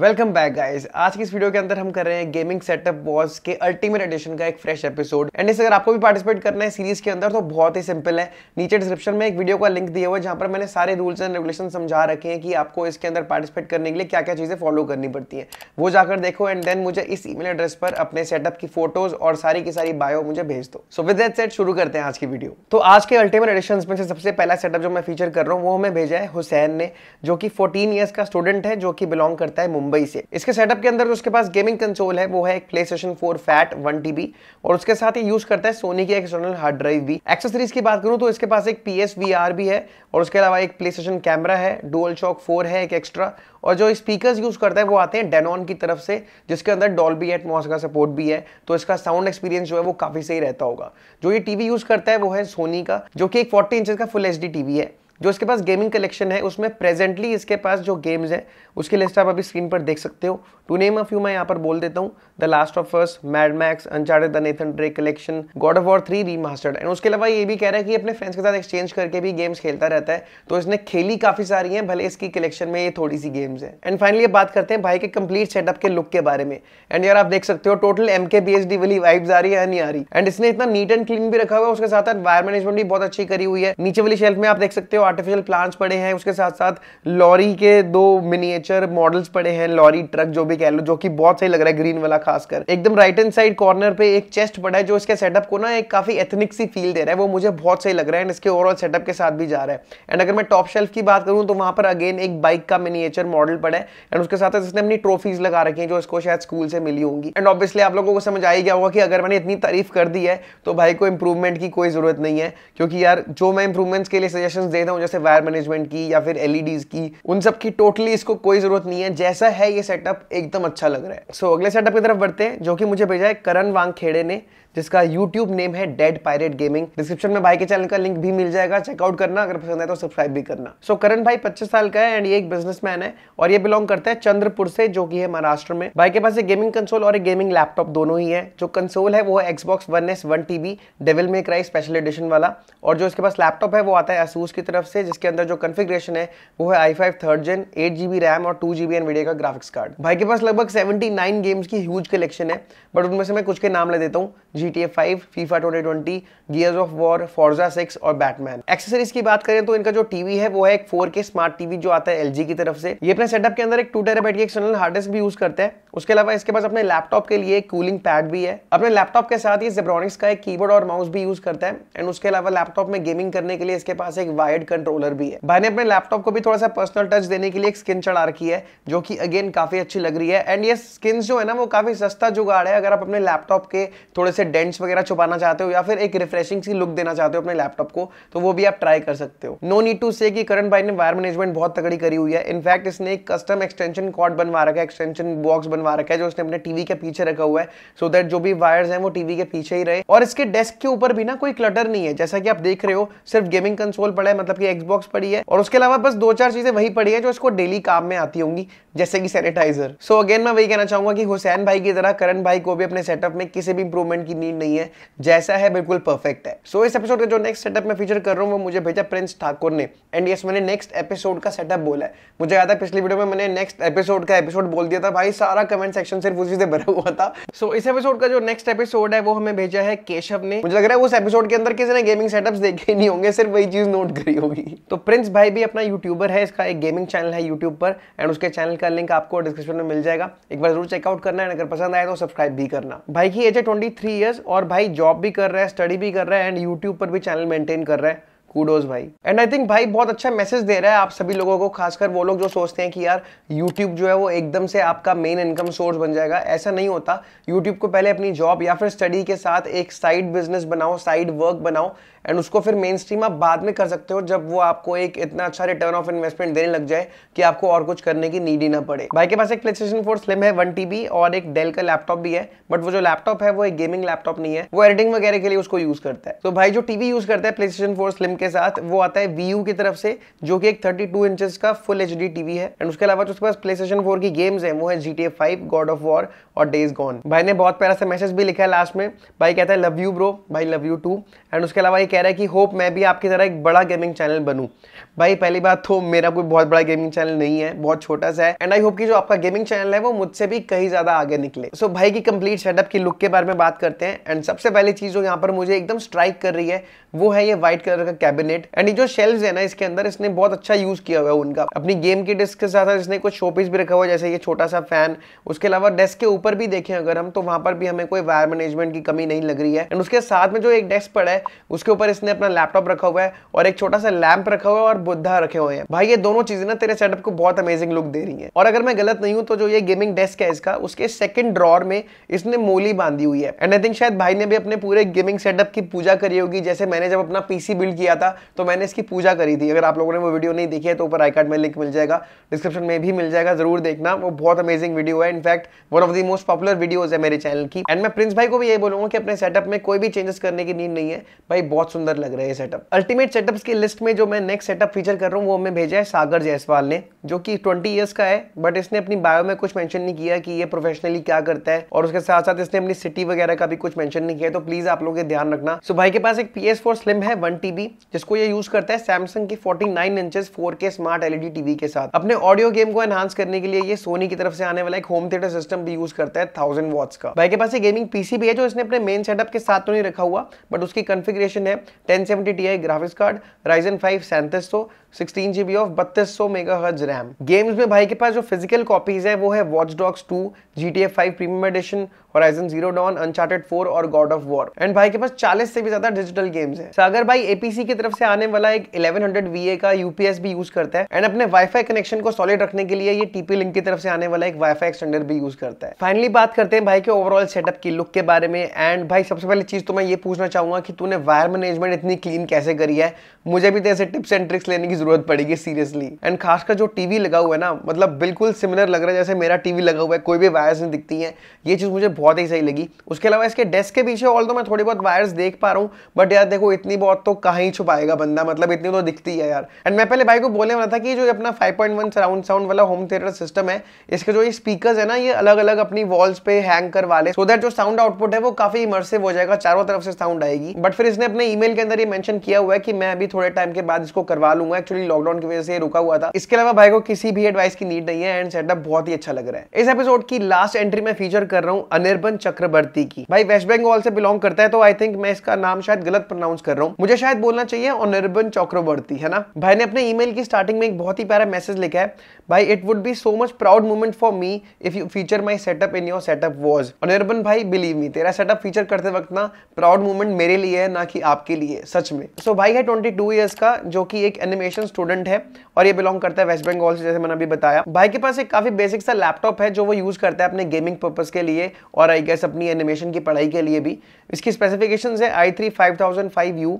Welcome back guys आज की इस वीडियो के अंदर हम कर रहे हैं गेमिंग सेटअप बॉस के अल्टीमेट एडिशन का एक फ्रेश एपिसोड एंड इस अगर आपको भी पार्टिसिपेट करना है सीरीज के अंदर तो बहुत ही सिंपल है नीचे डिस्क्रिप्शन में एक वीडियो का लिंक दिया हुआ है जहां पर मैंने सारे रूल्स एंड रेगुलेशन समझा रखे हैं कि आपको इसके अंदर पार्टिसिपेट करने के लिए क्या क्या चीज़ें फॉलो करनी पड़ती है वो जाकर देखो एंड देन मुझे इस ईमेल एड्रेस पर अपने सेटअप की फोटोज और सारी की सारी बायो मुझे भेज दो सो विद सेट शुरू करते हैं आज की वीडियो तो आज के अल्टीमेट एडिशन में से सबसे पहला सेटअप जो मैं फीचर कर रहा हूँ वो हमें भेजा है हुसैन ने जो कि फोर्टीन ईयर्स का स्टूडेंट है जो कि बिलोंग करता है मुंबई से इसके सेटअप के अंदर जो तो उसके पास गेमिंग कंसोल है वो है एक PlayStation four fat one TB और उसके साथ ही यूज करता है सोनी की एक्सटर्नल हार्ड ड्राइव भी एक्सेसरीज की बात करूं तो इसके पास एक पी एस वी आर भी है और उसके अलावा एक प्ले स्टेशन कैमरा है डोल चौक फोर है एक एक्स्ट्रा और जो स्पीकर्स यूज करता है वो आते हैं डेनॉन की तरफ से जिसके अंदर डॉल्बी एटमॉस का सपोर्ट भी है तो इसका साउंड एक्सपीरियंस जो है वो काफी सही रहता होगा जो ये टीवी यूज करता है वो है सोनी का जो कि एक फोर्टी इंच का फुल एच डी टीवी है जो इसके पास गेमिंग कलेक्शन है उसमें प्रेजेंटली इसके पास जो गेम्स हैं उसकी लिस्ट आप अभी स्क्रीन पर देख सकते हो टू नेम ऑफ यू मैं यहाँ पर बोल देता हूँ द लास्ट ऑफ फर्स Mad Max the Nathan Drake collection God of War three mastered and उसके अलावा ये भी कह रहा है कि अपने फ्रेंड्स के साथ एक्सचेंज करके भी गेम्स खेलता रहता है तो इसने खेली काफी सारी है भले इसकी कलेक्शन में ये थोड़ी सी गेम्स है एंड फाइनली बात करते हैं भाई के कंप्लीट सेटअप के लुक के बारे में एंड यार आप देख सकते हो total M K B H D वाली वाइब्स आ रही है नहीं आ रही एंड इसने इतना नीट एंड क्लीन भी रखा हुआ है उसके साथ एनवायर मैनेजमेंट भी बहुत अच्छी करी हुई है नीचे वाली शेल्फ में आप देख सकते हो आर्टिफिशियल प्लांट्स पड़े हैं उसके साथ साथ लॉरी के दो मिनिएचर मॉडल्स पड़े हैं लॉरी ट्रक जो भी कह लो जो कि बहुत सही लग रहा है ग्रीन वाला खासकर एकदम राइट हैंड साइड कॉर्नर पे एक चेस्ट पड़ा है जो इसके सेटअप को ना एक काफी एथनिक सी फील दे रहा है वो मुझे बहुत सही लग रहा है एंड इसके ओवरऑल सेटअप के साथ भी जा रहा है एंड अगर मैं टॉप शेल्फ की बात करूँ तो वहां पर अगेन एक बाइक का मिनिएचर मॉडल पड़ा है एंड उसके साथ साथ इसने अपनी ट्रॉफीज लगा रखी है जो इसको शायद स्कूल से मिली होंगी एंड ऑब्वियसली आप लोगों को समझ आ ही गया होगा कि अगर मैंने इतनी तारीफ कर दी है तो भाई को इंप्रूवमेंट की कोई जरूरत नहीं है क्योंकि यार जो मैं इंप्रूवमेंट्स के लिए सजेशन देता हों जैसे वायर मैनेजमेंट की या फिर एलईडीज e की उन सब की टोटली इसको कोई जरूरत नहीं है जैसा है ये सेटअप एकदम अच्छा लग रहा है सो so, अगले सेटअप की तरफ बढ़ते हैं जो कि मुझे भेजा है करण वांगखेड़े ने जिसका यूट्यूब नेम है डेड पायरेट गेमिंग डिस्क्रिप्शन में भाई के चैनल का लिंक भी मिल जाएगा चेकआउट करना अगर पसंद है तो सब्सक्राइब भी करना सो so, करण भाई पच्चीस साल का है एंड ये एक बिजनेसमैन है और ये बिलोंग करता है चंद्रपुर से जो की है महाराष्ट्र में भाई के पास एक गेमिंग कंसोल और एक गेमिंग लैपटॉप दोनों ही है जो कंसोल है वो है Xbox one S one TB Devil May Cry special edition वाला और जो इसके पास लैपटॉप है वो आता है असूस की तरफ से जिसके अंदर जो कन्फिग्रेशन है वो है i five third gen eight GB RAM और टू जीबी एनवीडिया का ग्राफिक्स कार्ड भाई के पास लगभग सेवेंटी नाइन गेम्स की ह्यूज कलेक्शन है बट उनमें से मैं कुछ के नाम ले देता हूँ GTA 5, FIFA 2020, Gears of War, Forza 6 और Batman. एक्सेसरीज की बात करें तो इनका जो टीवी है वो है एक 4K के स्मार्ट टीवी जो आता है LG की तरफ से ये अपने सेटअप के अंदर एक टू टेराबाइट की एक्सटर्नल हार्ड डिस्क भी यूज करते हैं उसके अलावा इसके पास अपने लैपटॉप के लिए कूलिंग पैड भी है अपने लैपटॉप के साथ ये जेब्रॉनिक्स का एक कीबोर्ड और माउस भी यूज करता है एंड उसके अलावा लैपटॉप में गेमिंग करने के लिए इसके पास एक वायर्ड कंट्रोलर भी है भाई ने अपने लैपटॉप को भी थोड़ा सा पर्सनल टच देने के लिए एक स्किन चढ़ा रखी है जो कि अगेन काफी अच्छी लग रही है एंड ये स्किन जो है ना वो काफी सस्ता जुगाड़ है अगर आप अपने लैपटॉप के थोड़े से डेंट्स वगैरह छुपाना चाहते हो या फिर एक रिफ्रेशिंग सी लुक देना चाहते हो अपने लैपटॉप को तो वो भी आप ट्राई कर सकते हो नो नीड टू से कि करण भाई ने वायर मैनेजमेंट बहुत तगड़ी करी हुई है इनफैक्ट इसने एक कस्टम एक्सटेंशन कॉर्ड बनवा रखा है एक्सटेंशन बॉक्स बनवा रखा है जो उसने अपने टीवी के पीछे रखा हुआ है सो so दैट जो भी वायर्स हैं वो टीवी के पीछे ही रहे और इसके डेस्क के ऊपर भी ना कोई क्लटर नहीं है जैसा कि आप देख रहे हो सिर्फ गेमिंग कंसोल पड़ा है मतलब कि एक्सबॉक्स पड़ी है और उसके अलावा बस दो चार चीजें वही पड़ी है जो इसको डेली काम में आती होंगी जैसे कि सैनिटाइजर सो अगेन मैं वही कहना चाहूंगा कि हुसैन भाई की तरह करण भाई को भी अपने सेटअप में किसी भी इंप्रूवमेंट की नीड नहीं है जैसा है बिल्कुल परफेक्ट है सो so, इस एपिसोड का जो नेक्स्ट सेटअप में फीचर कर रहा हूँ वो मुझे भेजा प्रिंस ठाकुर ने एंड यस मैंने नेक्स्ट एपिसोड का सेटअप बोला है मुझे याद है पिछली वीडियो में मैंने नेक्स्ट एपिसोड का एपिसोड बोल दिया था भाई सारा कमेंट सेक्शन सिर्फ उसी से भरा हुआ था सो so, इस एपिसोड का जो नेक्स्ट एपिसोड है वो हमें भेजा है केशव ने मुझे लग रहा है उस एपिसोड के अंदर किसी ने गेमिंग सेटअप देखे नहीं होंगे सिर्फ वही चीज नोट करी होगी तो प्रिंस भाई भी अपना यूट्यूबर है इसका एक गेमिंग चैनल है यूट्यूब पर एंड उसके चैनल का लिंक आपको डिस्क्रिप्शन में मिल जाएगा एक बार जरूर चेकआउट करना है अगर पसंद आए तो सब्सक्राइब भी करना भाई की एज है ट्वेंटी थ्री और भाई जॉब भी कर रहा है स्टडी भी कर रहा है एंड यूट्यूब पर भी चैनल मेंटेन कर रहा है कूडोज भाई एंड आई थिंक भाई बहुत अच्छा मैसेज दे रहा है आप सभी लोगों को खासकर वो लोग जो सोचते हैं कि यार यूट्यूब जो है वो एकदम से आपका मेन इनकम सोर्स बन जाएगा ऐसा नहीं होता यूट्यूब को पहले अपनी जॉब या फिर स्टडी के साथ एक साइड बिजनेस बनाओ साइड वर्क बनाओ एंड उसको फिर मेन स्ट्रीम आप बाद में कर सकते हो जब वो आपको एक इतना अच्छा रिटर्न ऑफ इन्वेस्टमेंट देने लग जाए कि आपको और कुछ करने की नीड ही ना पड़े भाई के पास एक प्ले स्टेशन फोर स्लिम है वन टी और एक डेल का लैपटॉप भी है बट वो जो लैपटॉप है वो एक गेमिंग लैपटॉप नहीं है वो एडिटिंग वगैरह के लिए उसको यूज करता है तो भाई जो टीवी यूज करता है प्ले स्टेशन फोर स्लिम के के साथ वो आता है वी की तरफ से जो कि एक 32 टू का फुल एच डी टीवी है एंड उसके अलावा जो उसके पास प्ले स्टेशन फोर की गेम्स है वो है G T A five God of War और डेज गॉन भाई ने बहुत प्यारा सा मैसेज भी लिखा है लास्ट में भाई कहता है लव यू ब्रो भाई लव यू टू एंड उसके अलावा ये कह रहा है कि होप मैं भी आपकी तरह एक बड़ा गेमिंग चैनल बनू भाई पहली बात तो मेरा कोई बहुत बड़ा गेमिंग चैनल नहीं है बहुत छोटा सा है एंड आई होप कि जो आपका गेमिंग चैनल है वो मुझसे भी कहीं ज्यादा आगे निकले सो so, भाई की कंप्लीट सेटअप की लुक के बारे में बात करते हैं एंड सबसे पहली चीज जो यहाँ पर मुझे एकदम स्ट्राइक कर रही है वो है ये व्हाइट कलर का कैबिनेट कैबिनेट एंड जो शेल्फ है ना इसके अंदर इसने बहुत अच्छा यूज किया हुआ है उनका अपनी गेम की डिस्क के साथ साथ इसने कुछ शोपीस भी रखा हुआ जैसे ये छोटा सा फैन उसके अलावा डेस्क के ऊपर भी देखें अगर हम तो वहां पर भी हमें कोई वायर मैनेजमेंट की कमी नहीं लग रही है एंड उसके साथ में जो एक डेस्क पड़ा है उसके ऊपर इसने अपना लैपटॉप रखा हुआ है और एक छोटा सा लैम्प रखा हुआ है और बुद्धा रखे हुए हैं भाई ये दोनों चीजें ना तेरे सेटअप को बहुत अमेजिंग लुक दे रही है और अगर मैं गलत नहीं हूँ तो जो ये गेमिंग डेस्क है इसका उसके सेकंड ड्रॉर में इसने मोली बांधी हुई है एंड आई थिंक शायद भाई ने भी अपने पूरे गेमिंग सेटअप की पूजा करी होगी जैसे मैंने जब अपना पीसी बिल्ड किया था था तो मैंने इसकी पूजा करी थी अगर आप लोगों ने वो वीडियो नहीं देखी है तो ऊपर आई कार्ड में लिंक मिल जाएगा डिस्क्रिप्शन में भी मिल जाएगा जरूर देखना वो बहुत अमेजिंग वीडियो है in fact one of the most popular videos है मेरे चैनल की एंड मैं प्रिंस भाई को भी यही बोलूंगा कि अपने सेटअप में कोई भी चेंजेस करने की नींद नहीं है भाई बहुत सुंदर लग रहा है सेटअप अल्टीमेट सेटअप की लिस्ट में जो मैं नेक्स्ट सेटअप फीचर कर रहा हूँ वो हमें भेजा है सागर जायसवाल ने जो कि ट्वेंटी ईयर्स का है बट इसने अपनी बायो में कुछ मेंशन नहीं किया कि ये प्रोफेशनली क्या करता है और उसके साथ साथ इसने अपनी सिटी वगैरह का भी कुछ मेंशन नहीं किया तो प्लीज आप लोग ध्यान रखना सो so, भाई के पास एक पी एस फोर स्लिम है वन टीबी जिसको ये यूज करता है सैमसंग की 49 इंचेस के स्मार्ट एलईडी टीवी के साथ अपने ऑडियो गेम को एनहांस करने के लिए ये सोनी की तरफ से आने वाला एक होम थिएटर सिस्टम भी यूज करता है थाउजेंड वॉट्स का भाई के पास गेमिंग पीसी भी है जो इसने अपने मेन सेटअप के साथ तो नहीं रखा हुआ बट उसकी कन्फिग्रेशन है ten seventy Ti graphics card Ryzen five सैंतीस सिक्सटीन जीबी ऑफ बत्तीस सौ मेगा हर्ज रैम गेम्स में भाई के पास जो फिजिकल कॉपीज है वो है Watch Dogs two G T A five premium edition Horizon Zero Dawn Uncharted four और गॉड ऑफ वॉर एंड भाई के पास चालीस से भी ज्यादा डिजिटल गेम्स है अगर भाई एपीसी की तरफ से आने वाला एक इलेवन हंड्रेड वी ए का यूपीएस भी यूज करता है एंड अपने वाईफाई कनेक्शन को सॉलिड रखने के लिए ये टीपी लिंक की तरफ से आने वाला एक वाईफाई एक्सटेंडर भी यूज करता है फाइनली बात करते हैं भाई के ओवरऑल सेटअप की लुक के बारे में एंड भाई सबसे पहली चीज तो मैं ये पूछना चाहूंगा कि तूने वायर मैनेजमेंट इतनी क्लीन कैसे करी है मुझे भी तो ऐसे टिप्स एंड ट्रिक्स लेने की जरूरत पड़ेगी सीरियसली एंड खासकर जो टीवी लगा हुआ है ना मतलब बिल्कुल सिमिलर लग रहा है जैसे मेरा टीवी लगा हुआ है कोई भी वायर्स नहीं दिखती है ये चीज़ मुझे बहुत ही सही लगी उसके अलावा इसके डेस्क के पीछे ऑल तो मैं थोड़ी बहुत वायर्स देख पा रहा हूँ बट यार देखो इतनी बहुत तो कहाँ ही छुपाएगा बंदा मतलब इतनी तो दिखती है यार एंड मैं पहले भाई को बोलने वाला था कि जो अपना five point one surround sound वाला होम थिएटर सिस्टम है इसके जो ये स्पीकर है ना ये अलग अलग अपनी वॉल्स पे हैंग कर वाले सो दैट जो साउंड आउटपुट है वो काफी इमर्सिव हो जाएगा चारों तरफ से साउंड आएगी बट फिर इसने अपने ईमेल के अंदर ये मेंशन किया हुआ है कि मैं अभी थोड़े टाइम के बाद इसको करवा लूंगा एक्चुअली लॉकडाउन की वजह से रुका हुआ था इसके अलावा भाई को किसी भी एडवाइस की नीड नहीं है एंड सेटअप बहुत ही अच्छा लग रहा है इस एपिसोड की लास्ट एंट्री में फीचर कर रहा हूँ अनिर्बन चक्रवर्ती की भाई वेस्ट बंगाल से बिलोंग करता है तो आई थिंक मैं इसका नाम शायद गलत प्रोनाउंस कर रहा हूँ मुझे शायद बोलना चाहिए अनिर्बन चक्रवर्ती है ना भाई ने अपने ईमेल की स्टार्टिंग में एक बहुत ही प्यारा मैसेज लिखा है भाई it would be so much proud moment for me if you feature my setup in your setup was Anirban भाई बिलीव मी तेरा सेटअप फीचर करते वक्त ना प्राउड मोमेंट मेरे लिए है ना कि आपके लिए सच में सो so, भाई है ट्वेंटी टू ईयर्स का जो कि एक एनिमेशन स्टूडेंट है और ये बिलोंग करता है वेस्ट बंगाल से जैसे मैंने अभी बताया भाई के पास एक काफी बेसिक सा लैपटॉप है जो वो यूज करता है अपने गेमिंग पर्पज के लिए और आई गेस अपनी एनिमेशन की पढ़ाई के लिए भी इसकी स्पेसिफिकेशन है i three five thousand five U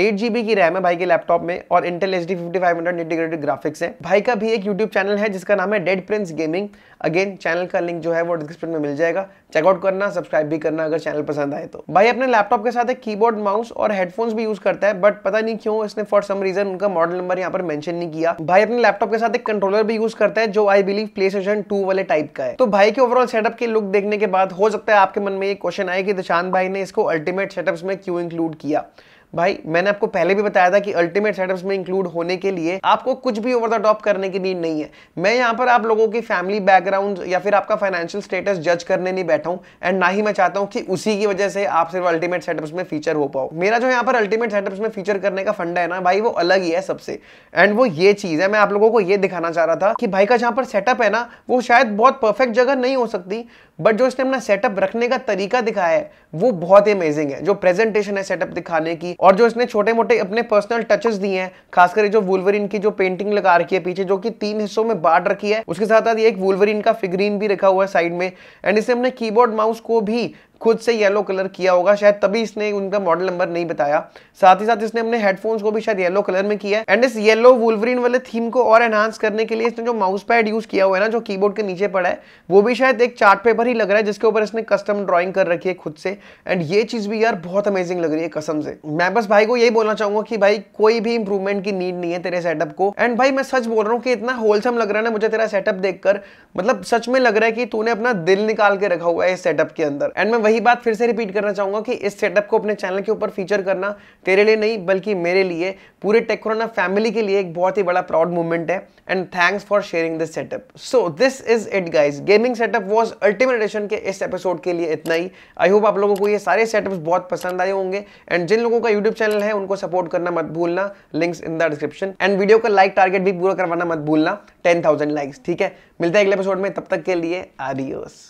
eight GB की रैम है भाई के लैपटॉप में और Intel H D fifty five hundred integrated graphics है भाई का भी एक यूट्यूब चैनल है जिसका नाम है Dead Prince Gaming again channel का लिंक जो है वो डिस्क्रिप्शन में मिल जाएगा चेकआउट करना सब्सक्राइब भी करना अगर चैनल पसंद आए तो भाई अपने लैपटॉप के साथ एक कीबोर्ड माउस और हेडफोन्स भी यूज करता है बट पता नहीं क्यों इसने फॉर सम रीजन उनका मॉडल नंबर यहाँ पर मेंशन नहीं किया भाई अपने लैपटॉप के साथ एक कंट्रोलर भी यूज करता है जो I believe PlayStation two वाले टाइप का है तो भाई के ओवरऑल सेटअप के लुक देखने के बाद हो सकता है आपके मन में ये क्वेश्चन आए कि दशांत भाई ने इसको अल्टीमेट सेटअप में क्यों इंक्लूड किया भाई मैंने आपको पहले भी बताया था कि अल्टीमेट सेटअप्स में इंक्लूड होने के लिए आपको कुछ भी ओवर द टॉप करने की नीड नहीं है मैं यहाँ पर आप लोगों की फैमिली बैकग्राउंड या फिर आपका फाइनेंशियल स्टेटस जज करने नहीं बैठा हूँ एंड ना ही मैं चाहता हूँ कि उसी की वजह से आप सिर्फ अल्टीमेट सेटअप्स में फीचर हो पाओ मेरा जो यहाँ पर अल्टीमेट सेटअप्स में फीचर करने का फंडा है ना भाई वो अलग ही है सबसे एंड वो ये चीज है मैं आप लोगों को ये दिखाना चाह रहा था कि भाई का जहाँ पर सेटअप है ना वो शायद बहुत परफेक्ट जगह नहीं हो सकती बट जो इसने अपना सेटअप रखने का तरीका दिखाया है वो बहुत ही अमेजिंग है जो प्रेजेंटेशन है सेटअप दिखाने की और जो इसने छोटे मोटे अपने पर्सनल टचेस दिए हैं खासकर जो वुलवरिन की जो पेंटिंग लगा रखी है पीछे जो कि तीन हिस्सों में बांट रखी है उसके साथ साथ ये एक वुलवरिन का फिगरीन भी रखा हुआ है साइड में एंड इसे हमने कीबोर्ड माउस को भी खुद से येलो कलर किया होगा शायद तभी इसने उनका मॉडल नंबर नहीं बताया साथ ही साथ इसने अपने हेडफोन्स को भी शायद येलो कलर में किया है एंड इस येलो वुलवरीन वाले थीम को और एनहांस करने के लिए इसने जो माउस पैड यूज किया हुआ है ना जो कीबोर्ड के नीचे पड़ा है वो भी शायद एक चार्ट पेपर ही लग रहा है जिसके ऊपर इसने कस्टम ड्रॉइंग कर रखी है खुद से एंड ये चीज भी यार बहुत अमेजिंग लग रही है कसम से मैं बस भाई को यही बोलना चाहूंगा कि भाई कोई भी इंप्रूवमेंट की नीड नहीं है तेरे सेटअप को एंड भाई मैं सच बोल रहा हूँ कि इतना होलसम लग रहा है ना मुझे तेरा सेटअप देखकर मतलब सच में लग रहा है कि तूने अपना दिल निकाल के रखा हुआ है इस सेटअप के अंदर एंड मैं वही वही बात फिर से रिपीट करना चाहूंगा कि इस सेटअप को अपने चैनल के ऊपर फीचर करना तेरे लिए नहीं बल्कि मेरे लिए पूरे टेक्रोना फैमिली के लिए एक बहुत ही बड़ा प्राउड मूवमेंट है and thanks for sharing this setup so this is it guys gaming setup was अल्टीमेटेशन के इस एपिसोड के लिए इतना ही आई होप आप लोगों को ये सारे सेटअप बहुत पसंद आए होंगे एंड जिन लोगों का यूट्यूब चैनल है उनको सपोर्ट करना मत भूलना links in the description and video का लाइक टारगेट भी पूरा करवाना मत भूलना टेन थाउजेंड लाइक्स ठीक है मिलता है अगले एपिसोड में तब तक के लिए आडियोस